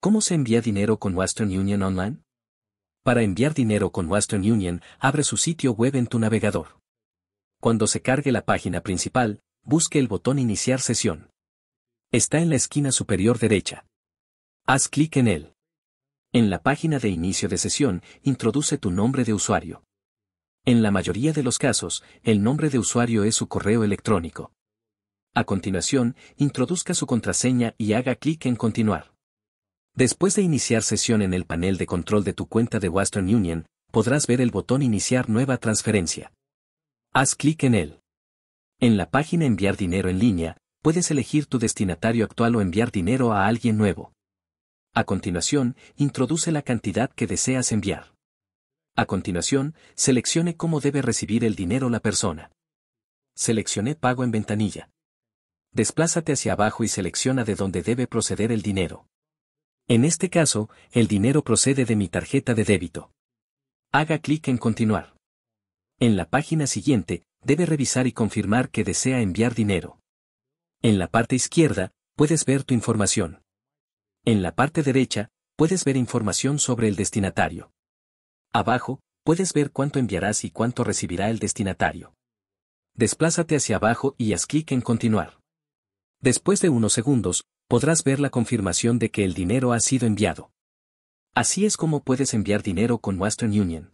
¿Cómo se envía dinero con Western Union Online? Para enviar dinero con Western Union, abre su sitio web en tu navegador. Cuando se cargue la página principal, busque el botón Iniciar sesión. Está en la esquina superior derecha. Haz clic en él. En la página de inicio de sesión, introduce tu nombre de usuario. En la mayoría de los casos, el nombre de usuario es su correo electrónico. A continuación, introduzca su contraseña y haga clic en Continuar. Después de iniciar sesión en el panel de control de tu cuenta de Western Union, podrás ver el botón Iniciar nueva transferencia. Haz clic en él. En la página Enviar dinero en línea, puedes elegir tu destinatario actual o enviar dinero a alguien nuevo. A continuación, introduce la cantidad que deseas enviar. A continuación, seleccione cómo debe recibir el dinero la persona. Seleccione pago en ventanilla. Desplázate hacia abajo y selecciona de dónde debe proceder el dinero. En este caso, el dinero procede de mi tarjeta de débito. Haga clic en Continuar. En la página siguiente, debe revisar y confirmar que desea enviar dinero. En la parte izquierda, puedes ver tu información. En la parte derecha, puedes ver información sobre el destinatario. Abajo, puedes ver cuánto enviarás y cuánto recibirá el destinatario. Desplázate hacia abajo y haz clic en Continuar. Después de unos segundos, podrás ver la confirmación de que el dinero ha sido enviado. Así es como puedes enviar dinero con Western Union.